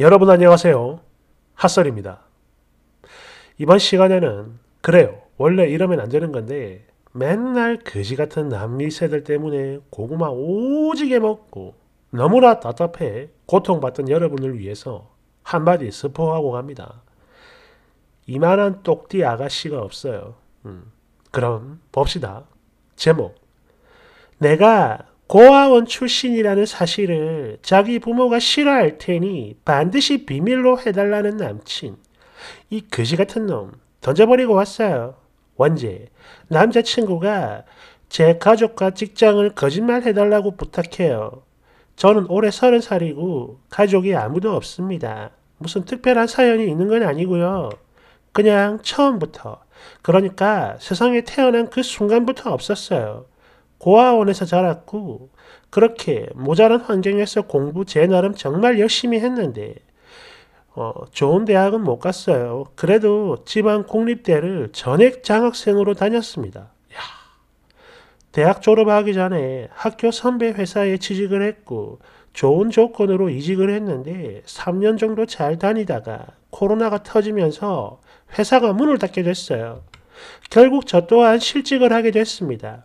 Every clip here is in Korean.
여러분 안녕하세요. 핫설입니다. 이번 시간에는 그래요. 원래 이러면 안 되는 건데 맨날 그지 같은 남미 세들 때문에 고구마 오지게 먹고 너무나 답답해 고통받던 여러분을 위해서 한마디 스포하고 갑니다. 이만한 똑띠 아가씨가 없어요. 음, 그럼 봅시다. 제목 내가 고아원 출신이라는 사실을 자기 부모가 싫어할 테니 반드시 비밀로 해달라는 남친. 이 거지 같은 놈 던져버리고 왔어요. 원제 남자친구가 제 가족과 직장을 거짓말 해달라고 부탁해요. 저는 올해 서른 살이고 가족이 아무도 없습니다. 무슨 특별한 사연이 있는 건 아니고요. 그냥 처음부터 그러니까 세상에 태어난 그 순간부터 없었어요. 고아원에서 자랐고 그렇게 모자란 환경에서 공부 제 나름 정말 열심히 했는데 어, 좋은 대학은 못 갔어요. 그래도 지방 국립대를 전액 장학생으로 다녔습니다. 야, 대학 졸업하기 전에 학교 선배 회사에 취직을 했고 좋은 조건으로 이직을 했는데 3년 정도 잘 다니다가 코로나가 터지면서 회사가 문을 닫게 됐어요. 결국 저 또한 실직을 하게 됐습니다.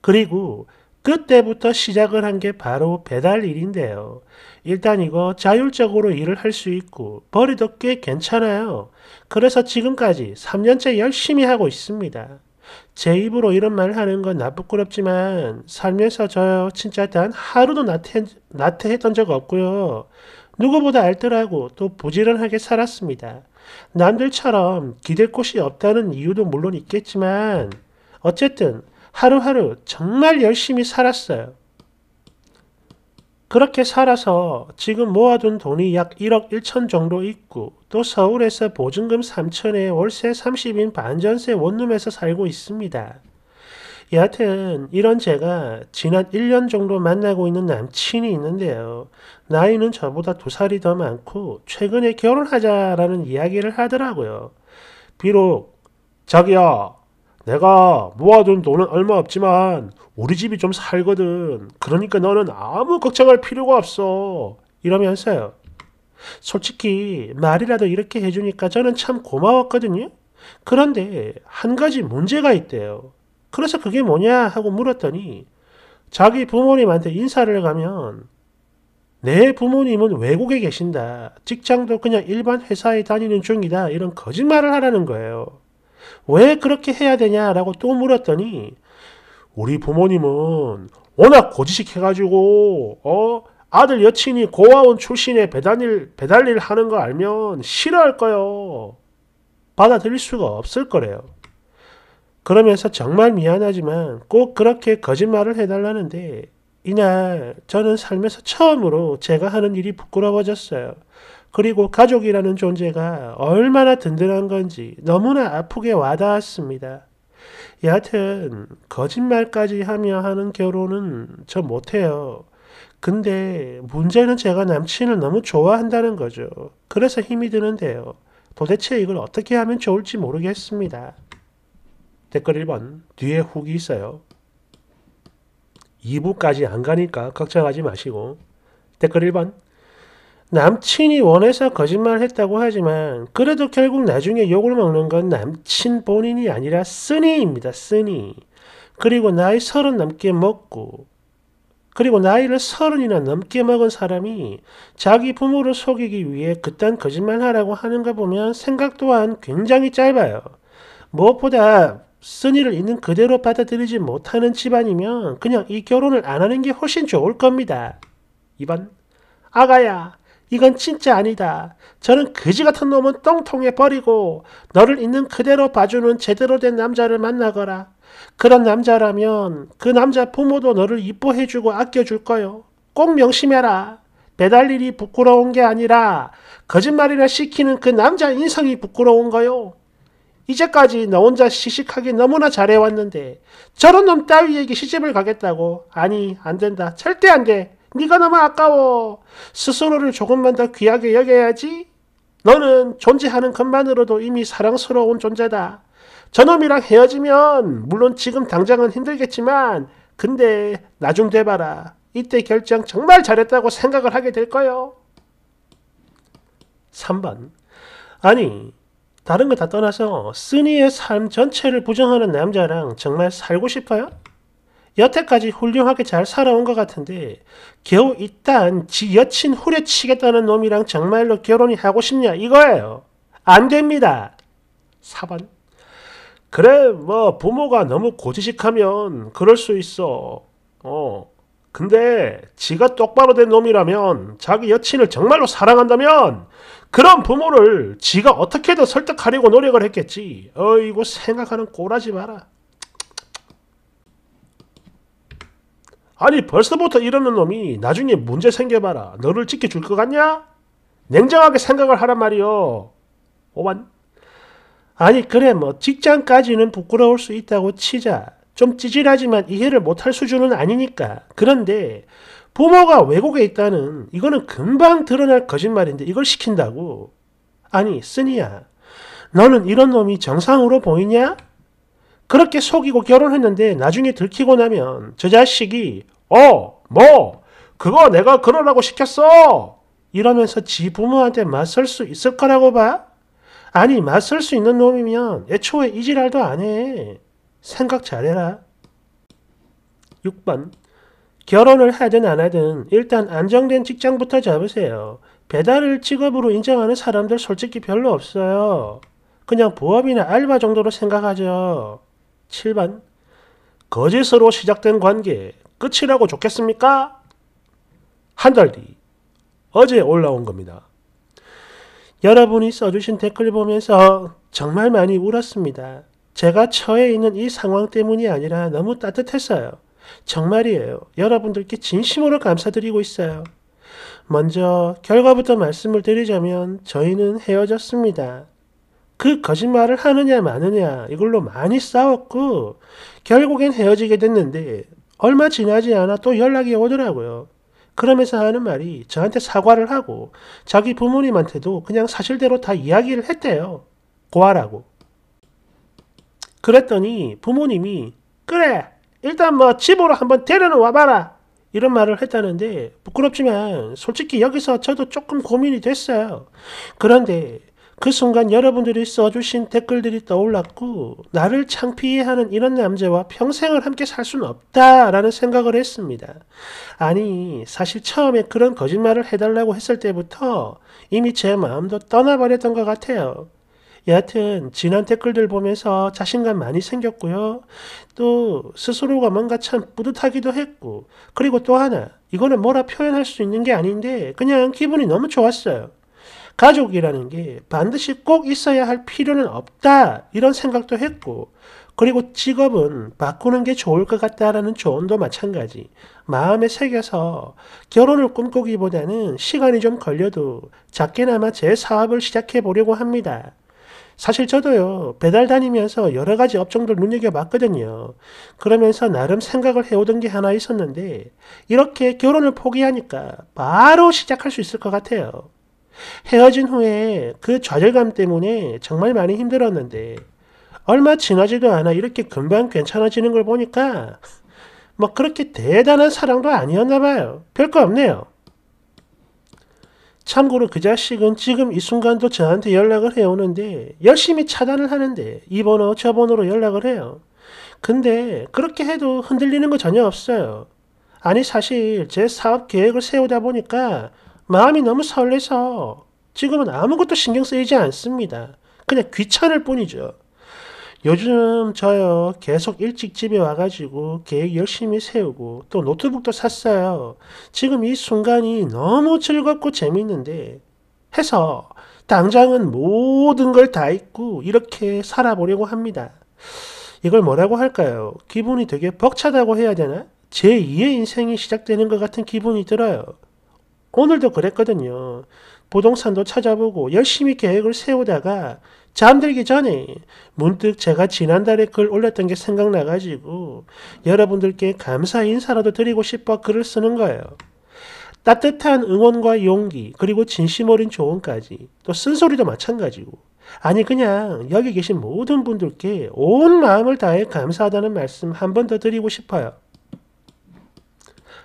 그리고 그때부터 시작을 한 게 바로 배달 일인데요. 일단 이거 자율적으로 일을 할 수 있고 벌이도 꽤 괜찮아요. 그래서 지금까지 3년째 열심히 하고 있습니다. 제 입으로 이런 말 하는 건 나쁘끄럽지만 살면서 저 진짜 단 하루도 나태, 나태했던 적 없고요. 누구보다 알뜰하고 또 부지런하게 살았습니다. 남들처럼 기댈 곳이 없다는 이유도 물론 있겠지만 어쨌든 하루하루 정말 열심히 살았어요. 그렇게 살아서 지금 모아둔 돈이 약 1억 1천 정도 있고 또 서울에서 보증금 3천에 월세 30인 반전세 원룸에서 살고 있습니다. 여하튼 이런 제가 지난 1년 정도 만나고 있는 남친이 있는데요. 나이는 저보다 두 살이 더 많고 최근에 결혼하자라는 이야기를 하더라고요. 비록 저기요 내가 모아둔 돈은 얼마 없지만 우리 집이 좀 살거든. 그러니까 너는 아무 걱정할 필요가 없어. 이러면서요. 솔직히 말이라도 이렇게 해주니까 저는 참 고마웠거든요. 그런데 한 가지 문제가 있대요. 그래서 그게 뭐냐 하고 물었더니 자기 부모님한테 인사를 가면 내 부모님은 외국에 계신다. 직장도 그냥 일반 회사에 다니는 중이다. 이런 거짓말을 하라는 거예요. 왜 그렇게 해야 되냐라고 또 물었더니 우리 부모님은 워낙 고지식 해가지고 어 아들 여친이 고아원 출신의 배달일 배달일 하는 거 알면 싫어할 거요. 받아들일 수가 없을 거래요. 그러면서 정말 미안하지만 꼭 그렇게 거짓말을 해달라는데 이날 저는 살면서 처음으로 제가 하는 일이 부끄러워졌어요. 그리고 가족이라는 존재가 얼마나 든든한 건지 너무나 아프게 와닿았습니다. 여하튼 거짓말까지 하며 하는 결혼은 저 못해요. 근데 문제는 제가 남친을 너무 좋아한다는 거죠. 그래서 힘이 드는데요. 도대체 이걸 어떻게 하면 좋을지 모르겠습니다. 댓글 1번 뒤에 훅이 있어요. 2부까지 안 가니까 걱정하지 마시고 댓글 1번 남친이 원해서 거짓말을 했다고 하지만 그래도 결국 나중에 욕을 먹는 건 남친 본인이 아니라 쓰니입니다. 쓰니. 그리고 나이 서른 넘게 먹고 그리고 나이를 서른이나 넘게 먹은 사람이 자기 부모를 속이기 위해 그딴 거짓말 하라고 하는 가 보면 생각 또한 굉장히 짧아요. 무엇보다 쓰니를 있는 그대로 받아들이지 못하는 집안이면 그냥 이 결혼을 안 하는 게 훨씬 좋을 겁니다. 2번 아가야 이건 진짜 아니다. 저는 그지 같은 놈은 똥통에 버리고 너를 있는 그대로 봐주는 제대로 된 남자를 만나거라. 그런 남자라면 그 남자 부모도 너를 이뻐해주고 아껴줄 거요. 꼭 명심해라. 배달일이 부끄러운 게 아니라 거짓말이나 시키는 그 남자 인성이 부끄러운 거요. 이제까지 너 혼자 씩씩하게 너무나 잘해왔는데 저런 놈 따위에게 시집을 가겠다고 아니 안 된다 절대 안 돼. 네가 너무 아까워. 스스로를 조금만 더 귀하게 여겨야지. 너는 존재하는 것만으로도 이미 사랑스러운 존재다. 저놈이랑 헤어지면 물론 지금 당장은 힘들겠지만 근데 나좀 돼봐라. 이때 결정 정말 잘했다고 생각을 하게 될 거요. 3번 아니 다른 거 다 떠나서 쓰니의 삶 전체를 부정하는 남자랑 정말 살고 싶어요? 여태까지 훌륭하게 잘 살아온 것 같은데 겨우 일단 지 여친 후려치겠다는 놈이랑 정말로 결혼이 하고 싶냐 이거예요. 안 됩니다. 4번 그래 뭐 부모가 너무 고지식하면 그럴 수 있어. 어 근데 지가 똑바로 된 놈이라면 자기 여친을 정말로 사랑한다면 그런 부모를 지가 어떻게든 설득하려고 노력을 했겠지. 어이고 생각하는 꼬하지 마라. 아니 벌써부터 이러는 놈이 나중에 문제 생겨봐라 너를 지켜줄 것 같냐? 냉정하게 생각을 하란 말이요. 오만 아니 그래 뭐 직장까지는 부끄러울 수 있다고 치자. 좀 찌질하지만 이해를 못할 수준은 아니니까. 그런데 부모가 외국에 있다는 이거는 금방 드러날 거짓말인데 이걸 시킨다고. 아니 쓰니야 너는 이런 놈이 정상으로 보이냐? 그렇게 속이고 결혼했는데 나중에 들키고 나면 저 자식이 어, 뭐, 그거 내가 그러라고 시켰어! 이러면서 지 부모한테 맞설 수 있을 거라고 봐? 아니, 맞설 수 있는 놈이면 애초에 이 지랄도 안 해. 생각 잘해라. 6번. 결혼을 하든 안 하든 일단 안정된 직장부터 잡으세요. 배달을 직업으로 인정하는 사람들 솔직히 별로 없어요. 그냥 부업이나 알바 정도로 생각하죠. 7번 거짓으로 시작된 관계 끝이라고 좋겠습니까? 한 달 뒤 어제 올라온 겁니다. 여러분이 써주신 댓글 보면서 정말 많이 울었습니다. 제가 처해 있는 이 상황 때문이 아니라 너무 따뜻했어요. 정말이에요. 여러분들께 진심으로 감사드리고 있어요. 먼저 결과부터 말씀을 드리자면 저희는 헤어졌습니다. 그 거짓말을 하느냐 마느냐 이걸로 많이 싸웠고 결국엔 헤어지게 됐는데 얼마 지나지 않아 또 연락이 오더라고요. 그러면서 하는 말이 저한테 사과를 하고 자기 부모님한테도 그냥 사실대로 다 이야기를 했대요. 고아라고. 그랬더니 부모님이 그래 일단 뭐 집으로 한번 데려는 와봐라 이런 말을 했다는데 부끄럽지만 솔직히 여기서 저도 조금 고민이 됐어요. 그런데 그 순간 여러분들이 써주신 댓글들이 떠올랐고 나를 창피해 하는 이런 남자와 평생을 함께 살 수는 없다라는 생각을 했습니다. 아니 사실 처음에 그런 거짓말을 해달라고 했을 때부터 이미 제 마음도 떠나버렸던 것 같아요. 여하튼 지난 댓글들 보면서 자신감 많이 생겼고요. 또 스스로가 뭔가 참 뿌듯하기도 했고 그리고 또 하나 이거는 뭐라 표현할 수 있는 게 아닌데 그냥 기분이 너무 좋았어요. 가족이라는 게 반드시 꼭 있어야 할 필요는 없다 이런 생각도 했고 그리고 직업은 바꾸는 게 좋을 것 같다라는 조언도 마찬가지 마음에 새겨서 결혼을 꿈꾸기보다는 시간이 좀 걸려도 작게나마 제 사업을 시작해 보려고 합니다. 사실 저도요, 배달 다니면서 여러 가지 업종들 눈여겨봤거든요. 그러면서 나름 생각을 해오던 게 하나 있었는데, 이렇게 결혼을 포기하니까 바로 시작할 수 있을 것 같아요. 헤어진 후에 그 좌절감 때문에 정말 많이 힘들었는데 얼마 지나지도 않아 이렇게 금방 괜찮아지는 걸 보니까 뭐 그렇게 대단한 사랑도 아니었나 봐요. 별거 없네요. 참고로 그 자식은 지금 이 순간도 저한테 연락을 해오는데 열심히 차단을 하는데 이 번호 저 번호로 연락을 해요. 근데 그렇게 해도 흔들리는 거 전혀 없어요. 아니 사실 제 사업 계획을 세우다 보니까 마음이 너무 설레서 지금은 아무것도 신경 쓰이지 않습니다. 그냥 귀찮을 뿐이죠. 요즘 저요 계속 일찍 집에 와가지고 계획 열심히 세우고 또 노트북도 샀어요. 지금 이 순간이 너무 즐겁고 재밌는데 해서 당장은 모든 걸 다 잊고 이렇게 살아보려고 합니다. 이걸 뭐라고 할까요? 기분이 되게 벅차다고 해야 되나? 제2의 인생이 시작되는 것 같은 기분이 들어요. 오늘도 그랬거든요. 부동산도 찾아보고 열심히 계획을 세우다가 잠들기 전에 문득 제가 지난달에 글 올렸던 게 생각나가지고 여러분들께 감사 인사라도 드리고 싶어 글을 쓰는 거예요. 따뜻한 응원과 용기, 그리고 진심 어린 조언까지, 또 쓴소리도 마찬가지고. 아니, 그냥 여기 계신 모든 분들께 온 마음을 다해 감사하다는 말씀 한 번 더 드리고 싶어요.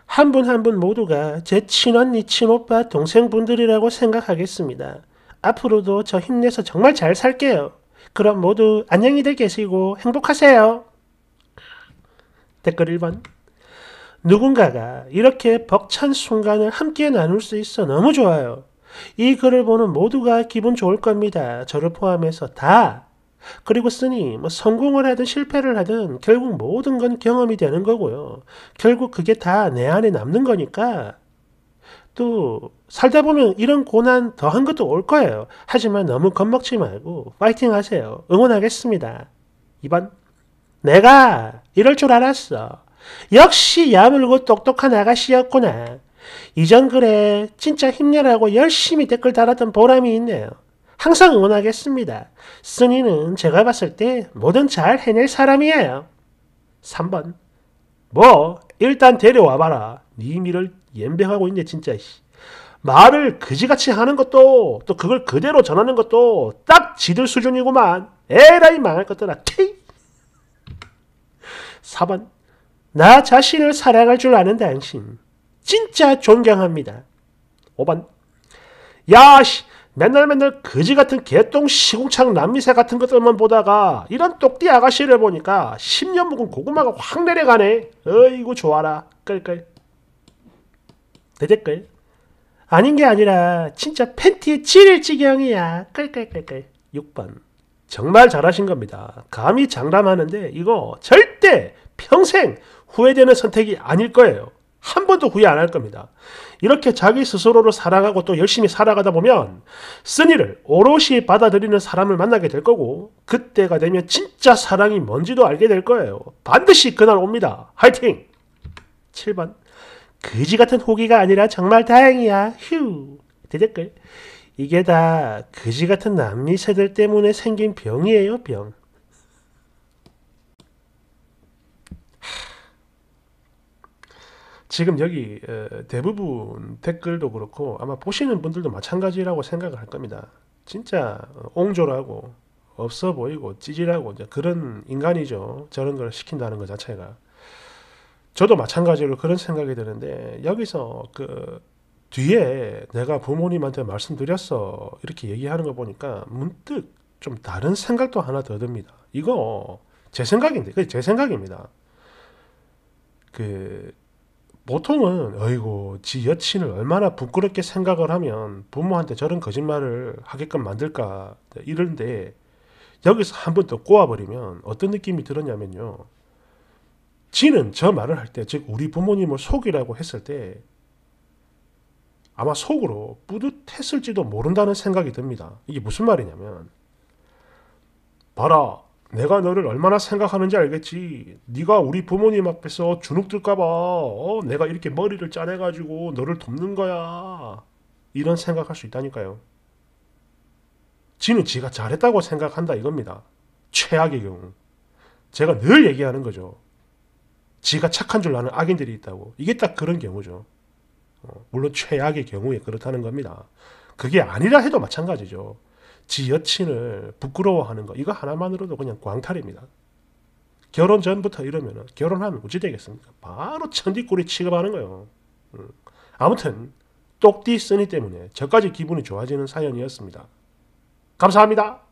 한분한분 모두가 제 친언니, 친오빠, 동생분들이라고 생각하겠습니다. 앞으로도 저 힘내서 정말 잘 살게요. 그럼 모두 안녕히들 계시고 행복하세요. 댓글 1번. 누군가가 이렇게 벅찬 순간을 함께 나눌 수 있어 너무 좋아요. 이 글을 보는 모두가 기분 좋을 겁니다. 저를 포함해서 다 그리고 쓰니 뭐 성공을 하든 실패를 하든 결국 모든 건 경험이 되는 거고요. 결국 그게 다 내 안에 남는 거니까 또 살다 보면 이런 고난 더 한 것도 올 거예요. 하지만 너무 겁먹지 말고 파이팅 하세요. 응원하겠습니다. 2번 내가 이럴 줄 알았어. 역시 야물고 똑똑한 아가씨였구나. 이전 글에 진짜 힘내라고 열심히 댓글 달았던 보람이 있네요. 항상 응원하겠습니다. 스니는 제가 봤을 때 뭐든 잘 해낼 사람이에요. 3번. 뭐, 일단 데려와봐라. 니미를 네 연병하고 있네, 진짜. 말을 그지같이 하는 것도, 또 그걸 그대로 전하는 것도 딱 지들 수준이구만. 에라이 망할 것들아, 티! 4번. 나 자신을 사랑할 줄 아는 당신. 진짜 존경합니다. 5번. 야, 씨! 맨날 맨날 거지 같은 개똥 시궁창 남미새 같은 것들만 보다가 이런 똑띠 아가씨를 보니까 10년 묵은 고구마가 확 내려가네. 어이구 좋아라. 끌끌. 대댓글. 아닌 게 아니라 진짜 팬티에 찌릴 지경이야. 끌끌끌끌. 6번. 정말 잘하신 겁니다. 감히 장담하는데 이거 절대 평생 후회되는 선택이 아닐 거예요. 한 번도 후회 안 할 겁니다. 이렇게 자기 스스로를 사랑하고 또 열심히 살아가다 보면 쓴이를 오롯이 받아들이는 사람을 만나게 될 거고 그때가 되면 진짜 사랑이 뭔지도 알게 될 거예요. 반드시 그날 옵니다. 화이팅! 7번 그지 같은 후기가 아니라 정말 다행이야. 휴. 대댓글 이게 다 그지 같은 남미 세들 때문에 생긴 병이에요, 병. 지금 여기 어, 대부분 댓글도 그렇고 아마 보시는 분들도 마찬가지라고 생각을 할 겁니다. 진짜 어, 옹졸하고 없어 보이고 찌질하고 이제 그런 인간이죠. 저런 걸 시킨다는 것 자체가. 저도 마찬가지로 그런 생각이 드는데 여기서 그 뒤에 내가 부모님한테 말씀드렸어 이렇게 얘기하는 거 보니까 문득 좀 다른 생각도 하나 더 듭니다. 이거 제 생각인데, 제 생각입니다. 그 보통은 어이고 지 여친을 얼마나 부끄럽게 생각을 하면 부모한테 저런 거짓말을 하게끔 만들까 네, 이런데 여기서 한 번 더 꼬아버리면 어떤 느낌이 들었냐면요. 지는 저 말을 할 때, 즉 우리 부모님을 속이라고 했을 때 아마 속으로 뿌듯했을지도 모른다는 생각이 듭니다. 이게 무슨 말이냐면 봐라 내가 너를 얼마나 생각하는지 알겠지. 네가 우리 부모님 앞에서 주눅들까봐 어? 내가 이렇게 머리를 짜내가지고 너를 돕는 거야. 이런 생각할 수 있다니까요. 지는 지가 잘했다고 생각한다 이겁니다. 최악의 경우. 제가 늘 얘기하는 거죠. 지가 착한 줄 아는 악인들이 있다고. 이게 딱 그런 경우죠. 어, 물론 최악의 경우에 그렇다는 겁니다. 그게 아니라 해도 마찬가지죠. 지 여친을 부끄러워하는 거 이거 하나만으로도 그냥 광탈입니다. 결혼 전부터 이러면 결혼하면 어찌 되겠습니까? 바로 천디꼬리 취급하는 거예요. 음. 아무튼 똑띠 쓰니 때문에 저까지 기분이 좋아지는 사연이었습니다. 감사합니다.